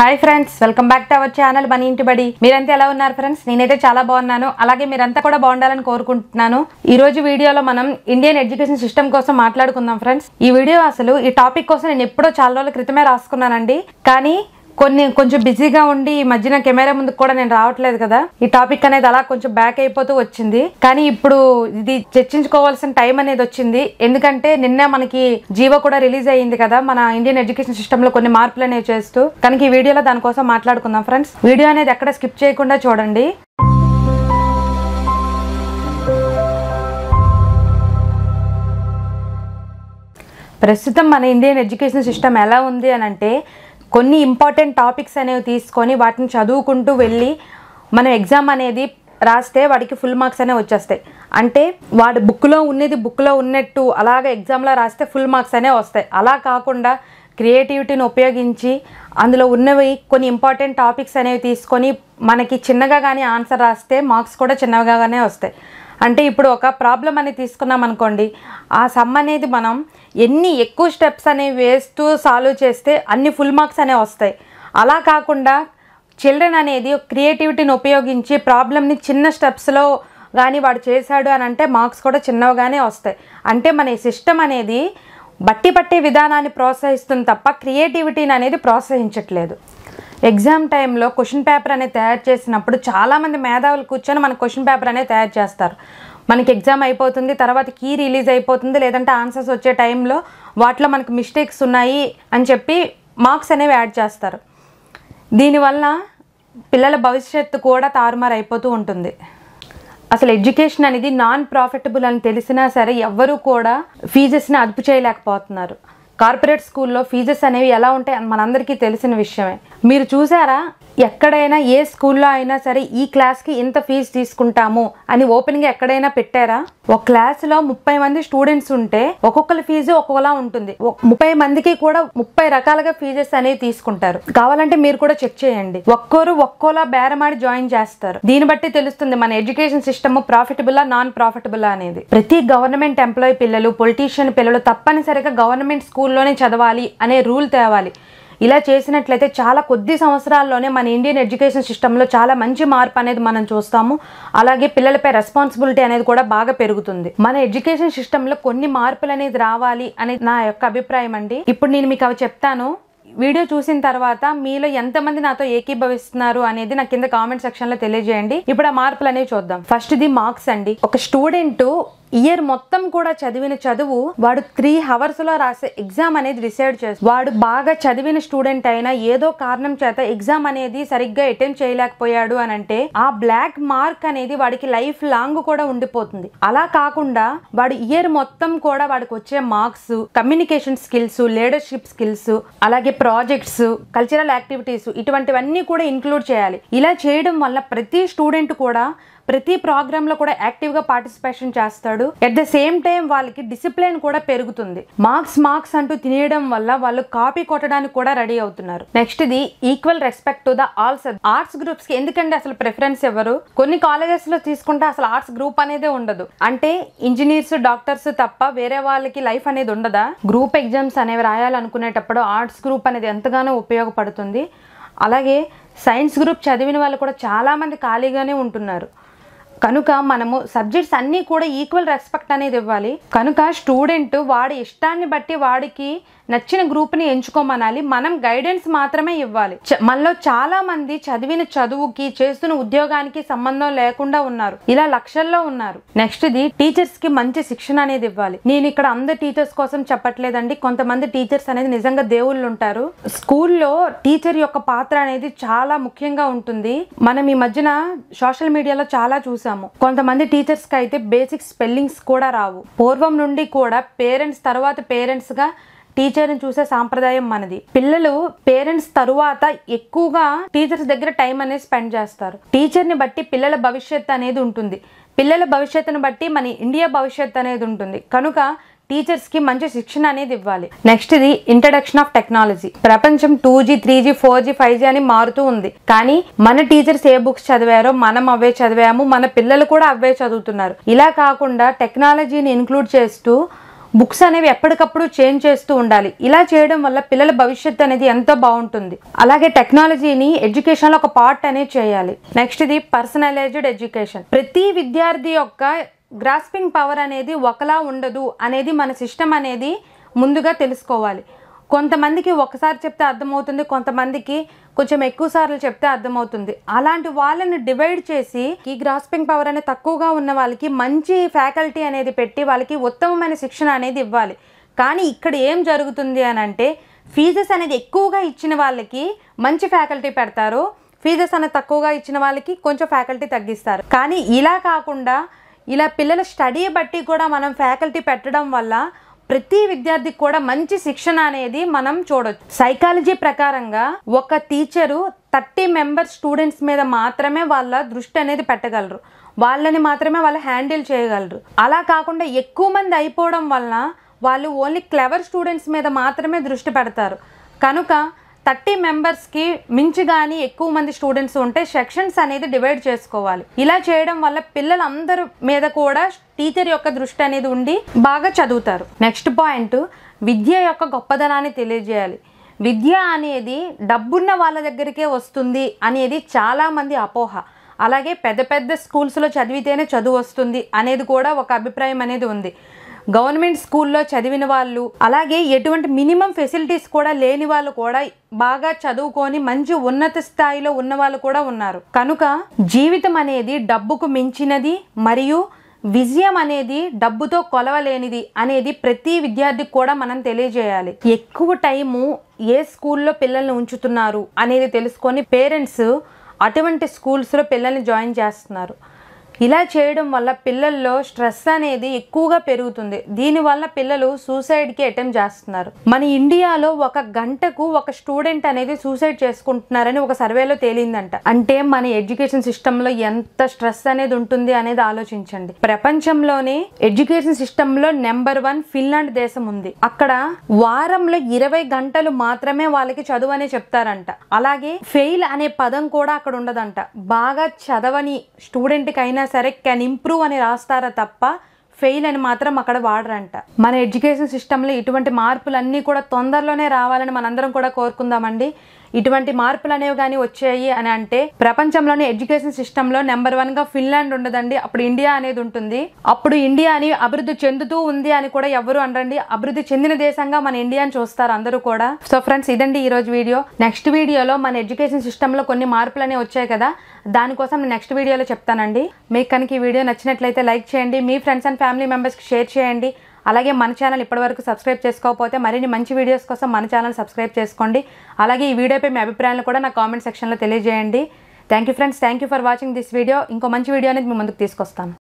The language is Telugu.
hi friends welcome back to our channel మన ఇంటి బడి మీరంతా ఎలా ఉన్నారు ఫ్రెండ్స్ నేనైతే చాలా బాగున్నాను అలాగే మీరంతా కూడా బాగుండాలని కోరుకుంటున్నాను ఈ రోజు వీడియోలో మనం ఇండియన్ ఎడ్యుకేషన్ సిస్టమ్ కోసం మాట్లాడుకుందాం ఫ్రెండ్స్ ఈ వీడియో అసలు ఈ టాపిక్ కోసం నేను ఎప్పుడో చాలా రోజుల క్రితమే రాసుకున్నానండి కానీ కొన్ని కొంచెం బిజీగా ఉండి ఈ మధ్యన కెమెరా ముందుకు కూడా నేను రావట్లేదు కదా ఈ టాపిక్ అనేది అలా కొంచెం బ్యాక్ అయిపోతూ వచ్చింది కానీ ఇప్పుడు ఇది చర్చించుకోవాల్సిన టైం అనేది వచ్చింది ఎందుకంటే నిన్న మనకి జీవో కూడా రిలీజ్ అయ్యింది కదా మన ఇండియన్ ఎడ్యుకేషన్ సిస్టమ్ లో కొన్ని మార్పులు అనేవి చేస్తూ కనుక ఈ వీడియోలో దానికోసం మాట్లాడుకుందాం ఫ్రెండ్స్ వీడియో అనేది ఎక్కడ స్కిప్ చేయకుండా చూడండి ప్రస్తుతం మన ఇండియన్ ఎడ్యుకేషన్ సిస్టమ్ ఎలా ఉంది అని అంటే కొన్ని ఇంపార్టెంట్ టాపిక్స్ అనేవి తీసుకొని వాటిని చదువుకుంటూ వెళ్ళి మనం ఎగ్జామ్ అనేది రాస్తే వాడికి ఫుల్ మార్క్స్ అనేవి వచ్చేస్తాయి అంటే వాడు బుక్లో ఉన్నది బుక్లో ఉన్నట్టు అలాగ ఎగ్జామ్లో రాస్తే ఫుల్ మార్క్స్ అనేవి వస్తాయి అలా కాకుండా క్రియేటివిటీని ఉపయోగించి అందులో ఉన్నవి కొన్ని ఇంపార్టెంట్ టాపిక్స్ అనేవి తీసుకొని మనకి చిన్నగా కానీ ఆన్సర్ రాస్తే మార్క్స్ కూడా చిన్నగానే వస్తాయి అంటే ఇప్పుడు ఒక ప్రాబ్లం అనేది తీసుకున్నాం అనుకోండి ఆ సమ్ అనేది మనం ఎన్ని ఎక్కువ స్టెప్స్ అనేవి వేస్తూ సాల్వ్ చేస్తే అన్ని ఫుల్ మార్క్స్ అనేవి వస్తాయి అలా కాకుండా చిల్డ్రన్ అనేది క్రియేటివిటీని ఉపయోగించి ప్రాబ్లమ్ని చిన్న స్టెప్స్లో కానీ వాడు చేశాడు అని అంటే మార్క్స్ కూడా చిన్నవిగానే వస్తాయి అంటే మన ఈ సిస్టమ్ అనేది బట్టి పట్టే విధానాన్ని ప్రోత్సహిస్తుంది తప్ప క్రియేటివిటీని అనేది ప్రోత్సహించట్లేదు ఎగ్జామ్ టైంలో క్వశ్చన్ పేపర్ అనేది తయారు చేసినప్పుడు చాలామంది మేధావులు కూర్చొని మన క్వశ్చన్ పేపర్ అనేది తయారు చేస్తారు మనకి ఎగ్జామ్ అయిపోతుంది తర్వాత కీ రిలీజ్ అయిపోతుంది లేదంటే ఆన్సర్స్ వచ్చే టైంలో వాటిలో మనకు మిస్టేక్స్ ఉన్నాయి అని చెప్పి మార్క్స్ అనేవి యాడ్ చేస్తారు దీనివల్ల పిల్లల భవిష్యత్తు కూడా తారుమారు అయిపోతూ ఉంటుంది అసలు ఎడ్యుకేషన్ అనేది నాన్ ప్రాఫిటబుల్ అని తెలిసినా సరే ఎవ్వరూ కూడా ఫీజెస్ని అదుపు చేయలేకపోతున్నారు కార్పొరేట్ స్కూల్లో ఫీజెస్ అనేవి ఎలా ఉంటాయి మనందరికీ తెలిసిన విషయమే మీరు చూసారా ఎక్కడైనా ఏ స్కూల్లో అయినా సరే ఈ క్లాస్కి ఇంత ఫీజు తీసుకుంటాము అని ఓపెన్గా ఎక్కడైనా పెట్టారా ఒక క్లాస్లో ముప్పై మంది స్టూడెంట్స్ ఉంటే ఒక్కొక్కరి ఫీజు ఒక్కోలా ఉంటుంది ముప్పై మందికి కూడా ముప్పై రకాలుగా ఫీజెస్ అనేవి తీసుకుంటారు కావాలంటే మీరు కూడా చెక్ చేయండి ఒక్కోరు ఒక్కోలా బేరమాడి జాయిన్ చేస్తారు దీన్ని బట్టి తెలుస్తుంది మన education system profitable non profitable అనేది ప్రతి గవర్నమెంట్ ఎంప్లాయీ పిల్లలు పొలిటీషియన్ పిల్లలు తప్పనిసరిగా గవర్నమెంట్ స్కూల్లోనే చదవాలి అనే రూల్ తేవాలి ఇలా చేసినట్లయితే చాలా కొద్ది సంవత్సరాల్లోనే మన ఇండియన్ ఎడ్యుకేషన్ సిస్టంలో చాలా మంచి మార్పు అనేది మనం చూస్తాము అలాగే పిల్లలపై రెస్పాన్సిబిలిటీ అనేది కూడా బాగా పెరుగుతుంది మన ఎడ్యుకేషన్ సిస్టంలో కొన్ని మార్పులు అనేది రావాలి అనేది నా యొక్క అభిప్రాయం అండి ఇప్పుడు నేను మీకు అవి చెప్తాను వీడియో చూసిన తర్వాత మీలో ఎంతమంది నాతో ఏకీభవిస్తున్నారు అనేది నా కింద కామెంట్ సెక్షన్లో తెలియజేయండి ఇప్పుడు ఆ మార్పులు అనేవి చూద్దాం ఫస్ట్ ది మార్క్స్ అండి ఒక స్టూడెంట్ ఇయర్ మొత్తం కూడా చదివిన చదువు వాడు త్రీ హవర్స్ లో రాసే ఎగ్జామ్ అనేది డిసైడ్ చేస్తాడు వాడు బాగా చదివిన స్టూడెంట్ అయినా ఏదో కారణం చేత ఎగ్జామ్ అనేది సరిగ్గా అటెంప్ట్ చేయలేకపోయాడు అని అంటే ఆ బ్లాక్ మార్క్ అనేది వాడికి లైఫ్ లాంగ్ కూడా ఉండిపోతుంది అలా కాకుండా వాడు ఇయర్ మొత్తం కూడా వాడికి వచ్చే marks communication skills leadership skills అలాగే ప్రాజెక్ట్స్ కల్చరల్ యాక్టివిటీస్ ఇటువంటివన్నీ కూడా ఇంక్లూడ్ చేయాలి ఇలా చేయడం వల్ల ప్రతి స్టూడెంట్ కూడా ప్రతి ప్రోగ్రామ్ లో కూడా యాక్టివ్ గా పార్టిసిపేషన్ చేస్తాడు ఎట్ ద సేమ్ టైం వాళ్ళకి డిసిప్లిన్ కూడా పెరుగుతుంది మార్క్స్ మార్క్స్ అంటూ తినేయడం వల్ల వాళ్ళు కాపీ కొట్టడానికి కూడా రెడీ అవుతున్నారు నెక్స్ట్ ఇది equal respect to the alls arts groups కి ఎందుకంటే అసలు ప్రిఫరెన్స్ ఇవ్వరు కొన్ని కాలేజెస్ లో తీసుకుంటే అసలు ఆర్ట్స్ గ్రూప్ అనేది ఉండదు అంటే ఇంజనీర్స్ డాక్టర్స్ తప్ప వేరే వాళ్ళకి లైఫ్ అనేది ఉండదా గ్రూప్ ఎగ్జామ్స్ అనేవి రాయాలనుకునేటప్పుడు ఆర్ట్స్ గ్రూప్ అనేది ఎంతగానో ఉపయోగపడుతుంది అలాగే సైన్స్ గ్రూప్ చదివిన వాళ్ళు కూడా చాలామంది ఖాళీగానే ఉంటున్నారు కనుక మనము సబ్జెక్ట్స్ అన్నీ కూడా ఈక్వల్ రెస్పెక్ట్ అనేది ఇవ్వాలి కనుక స్టూడెంట్ వాడి ఇష్టాన్ని బట్టి వాడికి నచ్చిన గ్రూప్ని ఎంచుకోమనాలి మనం గైడెన్స్ మాత్రమే ఇవ్వాలి మనలో చాలా మంది చదివిన చదువుకి చేస్తున్న ఉద్యోగానికి సంబంధం లేకుండా ఉన్నారు ఇలా లక్షల్లో ఉన్నారు నెక్స్ట్ ది టీచర్స్ కి మంచి శిక్షణ అనేది ఇవ్వాలి నేను ఇక్కడ అందరి టీచర్స్ కోసం చెప్పట్లేదండి కొంతమంది టీచర్స్ అనేది నిజంగా దేవుళ్ళు ఉంటారు స్కూల్లో టీచర్ యొక్క పాత్ర అనేది చాలా ముఖ్యంగా ఉంటుంది మనం ఈ మధ్యన సోషల్ మీడియాలో చాలా చూసాము కొంతమంది టీచర్స్ కి అయితే బేసిక్ స్పెల్లింగ్స్ కూడా రావు పూర్వం నుండి కూడా పేరెంట్స్ తర్వాత పేరెంట్స్ గా టీచర్ని చూసే సాంప్రదాయం మనది పిల్లలు పేరెంట్స్ తరువాత ఎక్కువగా టీచర్స్ దగ్గర టైం అనేది స్పెండ్ చేస్తారు టీచర్ని బట్టి పిల్లల భవిష్యత్తు అనేది ఉంటుంది పిల్లల భవిష్యత్తును బట్టి మన ఇండియా భవిష్యత్తు అనేది ఉంటుంది కనుక టీచర్స్కి మంచి శిక్షణ అనేది ఇవ్వాలి నెక్స్ట్ ఇది ఇంట్రడక్షన్ ఆఫ్ టెక్నాలజీ ప్రపంచం two G three G four G five G అని మారుతూ ఉంది కానీ మన టీచర్స్ ఏ బుక్స్ చదివారో మనం అవే చదివాము మన పిల్లలు కూడా అవే చదువుతున్నారు ఇలా కాకుండా టెక్నాలజీని ఇన్క్లూడ్ చేస్తూ బుక్స్ అనేవి ఎప్పటికప్పుడు చేంజ్ చేస్తూ ఉండాలి ఇలా చేయడం వల్ల పిల్లల భవిష్యత్తు అనేది ఎంతో బాగుంటుంది అలాగే టెక్నాలజీని లో ఒక పార్ట్ అనేది చేయాలి నెక్స్ట్ ఇది పర్సనలైజ్డ్ ఎడ్యుకేషన్ ప్రతి విద్యార్థి యొక్క గ్రాస్పింగ్ పవర్ అనేది ఒకలా ఉండదు అనేది మన సిస్టమ్ అనేది ముందుగా తెలుసుకోవాలి కొంతమందికి ఒకసారి చెప్తే అర్థమవుతుంది కొంతమందికి కొంచెం ఎక్కువ సార్లు చెప్తే అర్థమవుతుంది అలాంటి వాళ్ళని డివైడ్ చేసి ఈ గ్రాస్పింగ్ పవర్ అనేది తక్కువగా ఉన్న వాళ్ళకి మంచి ఫ్యాకల్టీ అనేది పెట్టి వాళ్ళకి ఉత్తమమైన శిక్షణ అనేది ఇవ్వాలి కానీ ఇక్కడ ఏం జరుగుతుంది అని అంటే ఫీజెస్ అనేది ఎక్కువగా ఇచ్చిన వాళ్ళకి మంచి ఫ్యాకల్టీ పెడతారు ఫీజెస్ అనేది తక్కువగా ఇచ్చిన వాళ్ళకి కొంచెం ఫ్యాకల్టీ తగ్గిస్తారు కానీ ఇలా కాకుండా ఇలా పిల్లల స్టడీ బట్టి కూడా మనం ఫ్యాకల్టీ పెట్టడం వల్ల ప్రతి విద్యార్థికి కూడా మంచి శిక్షణ అనేది మనం చూడవచ్చు సైకాలజీ ప్రకారంగా ఒక టీచరు థర్టీ మెంబర్ స్టూడెంట్స్ మీద మాత్రమే వాళ్ళ దృష్టి అనేది పెట్టగలరు వాళ్ళని మాత్రమే వాళ్ళు హ్యాండిల్ చేయగలరు అలా కాకుండా ఎక్కువ మంది అయిపోవడం వలన వాళ్ళు ఓన్లీ క్లెవర్ స్టూడెంట్స్ మీద మాత్రమే దృష్టి పెడతారు కనుక థర్టీ మెంబర్స్కి మించి కానీ ఎక్కువ మంది స్టూడెంట్స్ ఉంటే సెక్షన్స్ అనేది డివైడ్ చేసుకోవాలి ఇలా చేయడం వల్ల పిల్లలందరి మీద కూడా టీచర్ యొక్క దృష్టి అనేది ఉండి బాగా చదువుతారు నెక్స్ట్ పాయింట్ విద్య యొక్క గొప్పదనాన్ని తెలియజేయాలి విద్య అనేది డబ్బున్న వాళ్ళ దగ్గరికే వస్తుంది అనేది చాలామంది అపోహ అలాగే పెద్ద పెద్ద స్కూల్స్లో చదివితేనే చదువు వస్తుంది అనేది కూడా ఒక అభిప్రాయం అనేది ఉంది గవర్నమెంట్ స్కూల్లో చదివిన వాళ్ళు అలాగే ఎటువంటి మినిమం ఫెసిలిటీస్ కూడా లేని వాళ్ళు కూడా బాగా చదువుకొని మంచి ఉన్నత స్థాయిలో ఉన్న వాళ్ళు కూడా ఉన్నారు కనుక జీవితం అనేది డబ్బుకు మించినది మరియు విజయం అనేది డబ్బుతో కొలవలేనిది అనేది ప్రతి విద్యార్థికి కూడా మనం తెలియజేయాలి ఎక్కువ టైము ఏ స్కూల్లో పిల్లల్ని ఉంచుతున్నారు అనేది తెలుసుకొని పేరెంట్స్ అటువంటి స్కూల్స్లో పిల్లల్ని జాయిన్ చేస్తున్నారు ఇలా చేయడం వల్ల పిల్లల్లో స్ట్రెస్ అనేది ఎక్కువగా పెరుగుతుంది దీనివల్ల పిల్లలు సూసైడ్ కి అటెంప్ట్ చేస్తున్నారు మన ఇండియాలో ఒక గంటకు ఒక స్టూడెంట్ అనేది సూసైడ్ చేసుకుంటున్నారని ఒక సర్వేలో తేలిందంట అంటే మన ఎడ్యుకేషన్ సిస్టంలో ఎంత స్ట్రెస్ అనేది ఉంటుంది అనేది ఆలోచించండి ప్రపంచంలోనే ఎడ్యుకేషన్ సిస్టంలో నెంబర్ వన్ ఫిన్లాండ్ దేశం ఉంది అక్కడ వారంలో ఇరవై గంటలు మాత్రమే వాళ్ళకి చదువు అనే చెప్తారంట అలాగే ఫెయిల్ అనే పదం కూడా అక్కడ ఉండదంట బాగా చదవని స్టూడెంట్ అయినా సరే కెన్ ఇంప్రూవ్ అని రాస్తారా తప్ప ఫెయిల్ అని మాత్రం అక్కడ వాడరంట మన ఎడ్యుకేషన్ సిస్టంలో ఇటువంటి మార్పులన్నీ కూడా తొందరలోనే రావాలని మనందరం కూడా కోరుకుందామండి ఇటువంటి మార్పులు అనేవి కానీ వచ్చాయి అని అంటే ప్రపంచంలోని ఎడ్యుకేషన్ సిస్టంలో నెంబర్ వన్ గా ఫిన్లాండ్ ఉండదండి అప్పుడు ఇండియా అనేది ఉంటుంది అప్పుడు ఇండియా అని అభివృద్ధి చెందుతూ ఉంది అని కూడా ఎవరు అనరండి అభివృద్ధి చెందిన దేశంగా మన ఇండియాని చూస్తారు అందరూ కూడా సో ఫ్రెండ్స్ ఇదండి ఈ రోజు వీడియో నెక్స్ట్ వీడియోలో మన ఎడ్యుకేషన్ లో కొన్ని మార్పులు అనేవి వచ్చాయి కదా దానికోసం నేను నెక్స్ట్ వీడియోలో చెప్తానండి మీకు కనుక ఈ వీడియో నచ్చినట్లయితే లైక్ చేయండి మీ ఫ్రెండ్స్ అండ్ ఫ్యామిలీ మెంబర్స్కి షేర్ చేయండి అలాగే మన ఛానల్ ఇప్పటివరకు సబ్స్క్రైబ్ చేసుకోకపోతే మరిన్ని మంచి వీడియోస్ కోసం మన ఛానల్ సబ్స్క్రైబ్ చేసుకోండి అలాగే ఈ వీడియోపై మీ అభిప్రాయాలను కూడా నా కామెంట్ సెక్షన్లో తెలియజేయండి thank you friends thank you for watching this video ఇంకో మంచి వీడియో అనేది మీ ముందుకు తీసుకొస్తాను